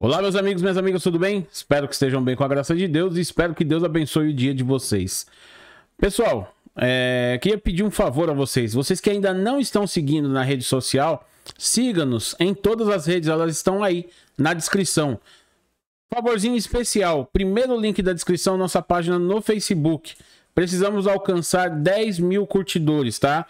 Olá, meus amigos, minhas amigas, tudo bem? Espero que estejam bem com a graça de Deus e espero que Deus abençoe o dia de vocês. Pessoal, é, queria pedir um favor a vocês. Vocês que ainda não estão seguindo na rede social, siga-nos em todas as redes, elas estão aí na descrição. Favorzinho especial, primeiro link da descrição, nossa página no Facebook. Precisamos alcançar 10 mil curtidores, tá?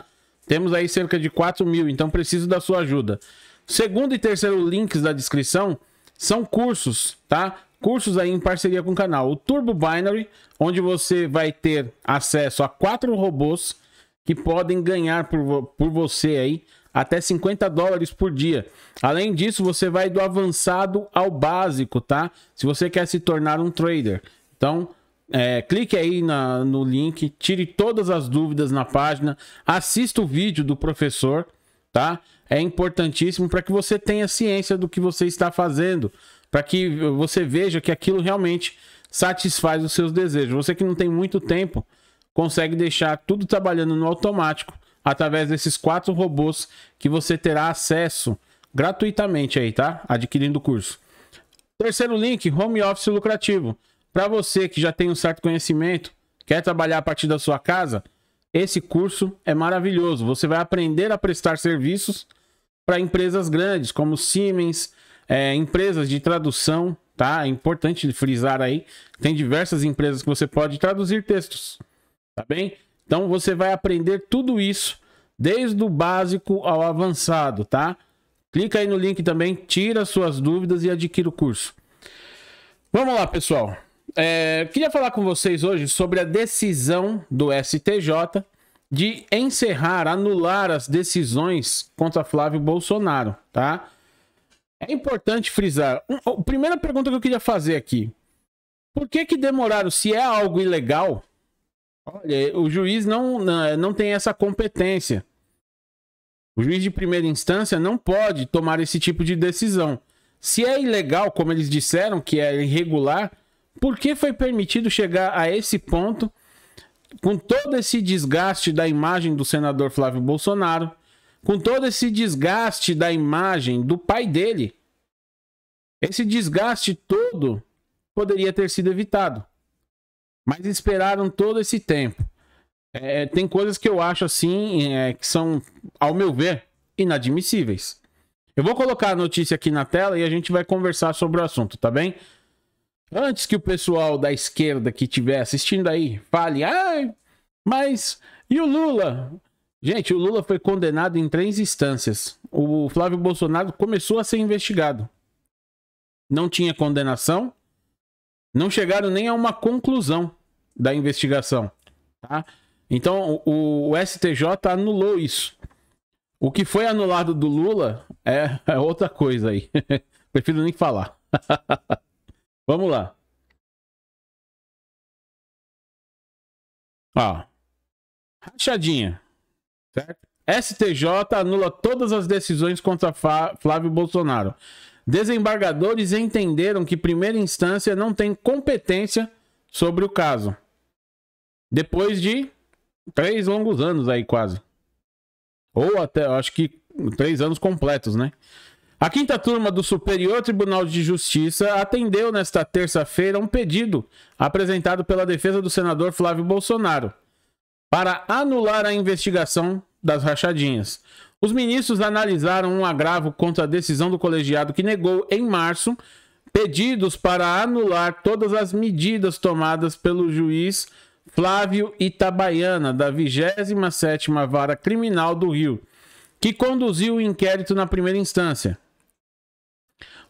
Temos aí cerca de 4 mil, então preciso da sua ajuda. Segundo e terceiro links da descrição são cursos, tá? Cursos aí em parceria com o canal. O Turbo Binary, onde você vai ter acesso a quatro robôs que podem ganhar por, por você aí até 50 dólares por dia. Além disso, você vai do avançado ao básico, tá? Se você quer se tornar um trader. Então, é, clique aí na, no link, tire todas as dúvidas na página, assista o vídeo do professor, tá? É importantíssimo para que você tenha ciência do que você está fazendo, para que você veja que aquilo realmente satisfaz os seus desejos. Você que não tem muito tempo, consegue deixar tudo trabalhando no automático através desses quatro robôs que você terá acesso gratuitamente aí, tá? Adquirindo o curso. Terceiro link, home office lucrativo. Para você que já tem um certo conhecimento, quer trabalhar a partir da sua casa, esse curso é maravilhoso. Você vai aprender a prestar serviços para empresas grandes, como Siemens, é, empresas de tradução, tá? É importante frisar aí. Tem diversas empresas que você pode traduzir textos, tá bem? Então você vai aprender tudo isso, desde o básico ao avançado, tá? Clica aí no link também, tira suas dúvidas e adquira o curso. Vamos lá, pessoal. É, queria falar com vocês hoje sobre a decisão do STJ de encerrar, anular as decisões contra Flávio Bolsonaro, tá? É importante frisar. Um, a primeira pergunta que eu queria fazer aqui: por que que demoraram? Se é algo ilegal, olha, o juiz não, não, não tem essa competência. O juiz de primeira instância não pode tomar esse tipo de decisão. Se é ilegal, como eles disseram, que é irregular, por que foi permitido chegar a esse ponto com todo esse desgaste da imagem do senador Flávio Bolsonaro, com todo esse desgaste da imagem do pai dele? Esse desgaste todo poderia ter sido evitado. Mas esperaram todo esse tempo. É, tem coisas que eu acho assim, é, que são, ao meu ver, inadmissíveis. Eu vou colocar a notícia aqui na tela e a gente vai conversar sobre o assunto, tá bem? Antes que o pessoal da esquerda que estiver assistindo aí fale, ah, mas e o Lula? Gente, o Lula foi condenado em três instâncias. O Flávio Bolsonaro começou a ser investigado. Não tinha condenação. Não chegaram nem a uma conclusão da investigação. Tá? Então, o, o STJ anulou isso. O que foi anulado do Lula é, é outra coisa aí. Prefiro nem falar. Vamos lá. Ó. Rachadinha. STJ anula todas as decisões contra Flávio Bolsonaro. Desembargadores entenderam que primeira instância não tem competência sobre o caso. Depois de três longos anos aí, quase. Ou até, acho que três anos completos, né? A quinta turma do Superior Tribunal de Justiça atendeu nesta terça-feira um pedido apresentado pela defesa do senador Flávio Bolsonaro para anular a investigação das rachadinhas. Os ministros analisaram um agravo contra a decisão do colegiado que negou, em março, pedidos para anular todas as medidas tomadas pelo juiz Flávio Itabaiana, da 27ª Vara Criminal do Rio, que conduziu o inquérito na primeira instância.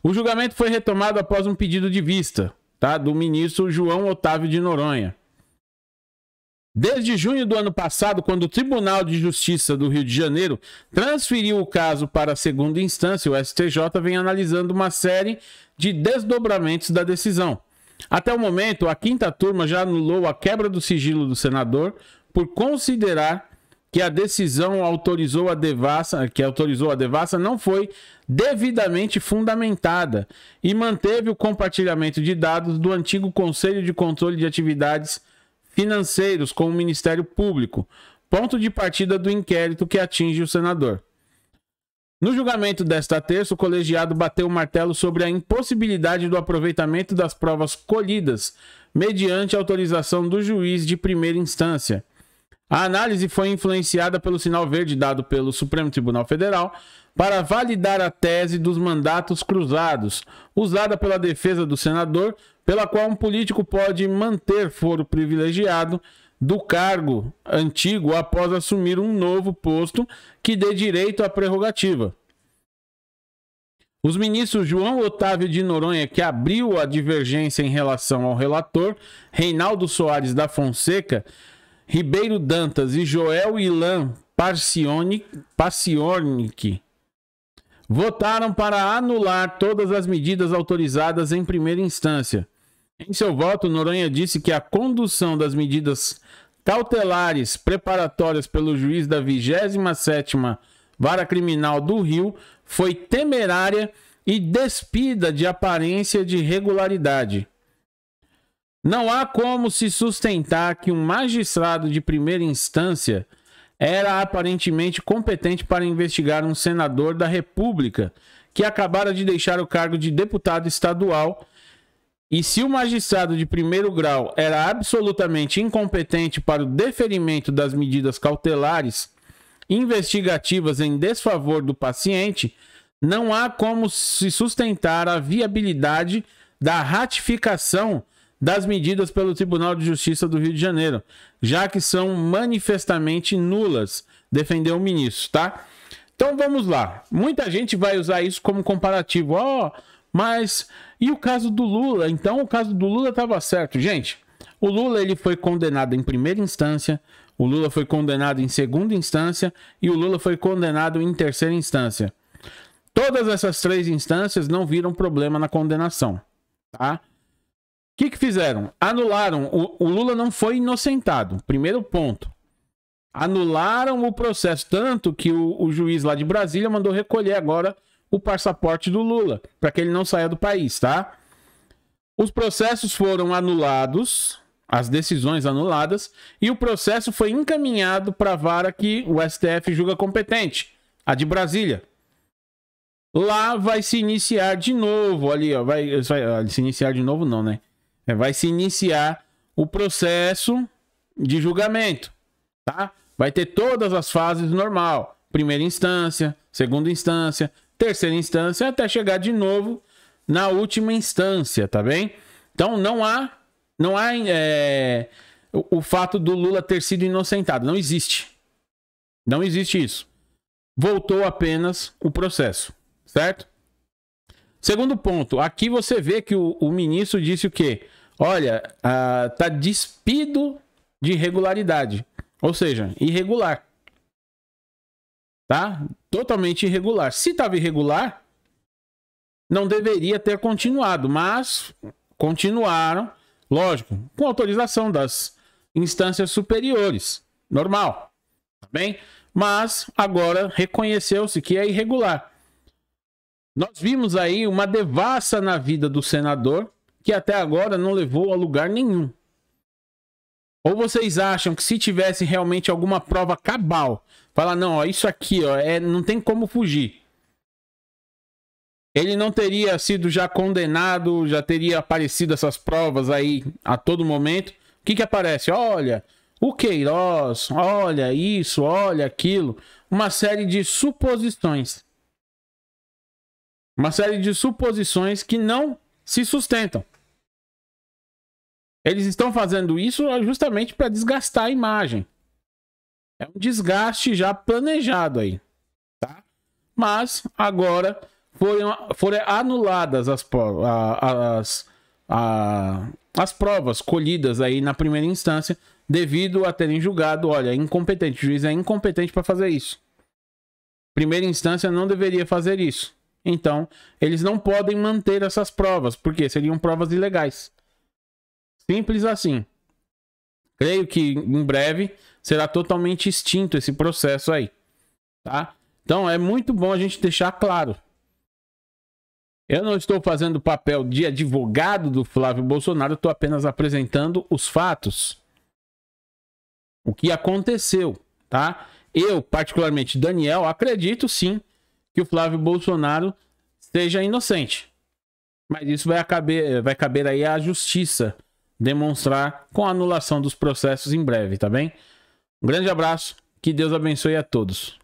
O julgamento foi retomado após um pedido de vista, tá? Do ministro João Otávio de Noronha. Desde junho do ano passado, quando o Tribunal de Justiça do Rio de Janeiro transferiu o caso para a segunda instância, o STJ vem analisando uma série de desdobramentos da decisão. Até o momento, a quinta turma já anulou a quebra do sigilo do senador por considerar que a decisão autorizou a devassa, que autorizou a devassa não foi devidamente fundamentada e manteve o compartilhamento de dados do antigo Conselho de Controle de Atividades Financeiros com o Ministério Público, ponto de partida do inquérito que atinge o senador. No julgamento desta terça, o colegiado bateu o martelo sobre a impossibilidade do aproveitamento das provas colhidas mediante autorização do juiz de primeira instância a análise foi influenciada pelo sinal verde dado pelo Supremo Tribunal Federal para validar a tese dos mandatos cruzados, usada pela defesa do senador, pela qual um político pode manter foro privilegiado do cargo antigo após assumir um novo posto que dê direito à prerrogativa. Os ministros João Otávio de Noronha, que abriu a divergência em relação ao relator, Reinaldo Soares da Fonseca, Ribeiro Dantas e Joel Ilan Passionic votaram para anular todas as medidas autorizadas em primeira instância. Em seu voto, Noronha disse que a condução das medidas cautelares preparatórias pelo juiz da 27ª Vara Criminal do Rio foi temerária e despida de aparência de regularidade. Não há como se sustentar que um magistrado de primeira instância era aparentemente competente para investigar um senador da República que acabara de deixar o cargo de deputado estadual. E se o magistrado de primeiro grau era absolutamente incompetente para o deferimento das medidas cautelares investigativas em desfavor do paciente, não há como se sustentar a viabilidade da ratificação das medidas pelo Tribunal de Justiça do Rio de Janeiro, já que são manifestamente nulas, defendeu o ministro, tá? Então vamos lá. Muita gente vai usar isso como comparativo. Ó, oh, mas e o caso do Lula? Então o caso do Lula estava certo, gente. O Lula ele foi condenado em primeira instância, o Lula foi condenado em segunda instância e o Lula foi condenado em terceira instância. Todas essas três instâncias não viram problema na condenação, tá? que, que fizeram? Anularam. O, o, Lula não foi inocentado. Primeiro ponto. Anularam o processo, tanto que o, o juiz lá de Brasília mandou recolher agora o passaporte do Lula, para que ele não saia do país, tá? Os processos foram anulados, as decisões anuladas, e o processo foi encaminhado para a vara que o STF julga competente, a de Brasília. Lá vai se iniciar de novo, ali, ó, vai, vai ah, se iniciar de novo não, né? É, vai se iniciar o processo de julgamento, tá? Vai ter todas as fases normal, primeira instância, segunda instância, terceira instância, até chegar de novo na última instância, tá bem? Então não há, não há é, o, o fato do Lula ter sido inocentado, não existe, não existe isso. Voltou apenas o processo, certo? Segundo ponto, aqui você vê que o, o ministro disse o quê? Olha, ah, tá despido de irregularidade, ou seja, irregular. Tá? Totalmente irregular. Se estava irregular, não deveria ter continuado, mas continuaram, lógico, com autorização das instâncias superiores. Normal, tá bem? Mas agora reconheceu-se que é irregular. Nós vimos aí uma devassa na vida do senador que até agora não levou a lugar nenhum. Ou vocês acham que se tivesse realmente alguma prova cabal, falar não, ó, isso aqui, ó, é, não tem como fugir. Ele não teria sido já condenado, já teria aparecido essas provas aí a todo momento. O que que aparece? Olha, o Queiroz, olha isso, olha aquilo, uma série de suposições. Uma série de suposições que não se sustentam. Eles estão fazendo isso justamente para desgastar a imagem. É um desgaste já planejado aí, tá? Mas agora foram, foram anuladas as, as, as, as provas colhidas aí na primeira instância devido a terem julgado, olha, incompetente, o juiz é incompetente para fazer isso. Primeira instância não deveria fazer isso. Então, eles não podem manter essas provas, porque seriam provas ilegais. Simples assim. Creio que em breve será totalmente extinto esse processo aí, tá? Então é muito bom a gente deixar claro. Eu não estou fazendo o papel de advogado do Flávio Bolsonaro, estou apenas apresentando os fatos. O que aconteceu, tá? Eu, particularmente, Daniel, acredito sim que o Flávio Bolsonaro seja inocente. Mas isso vai caber, vai caber aí à justiça demonstrar com a anulação dos processos em breve, tá bem? Um grande abraço, que Deus abençoe a todos.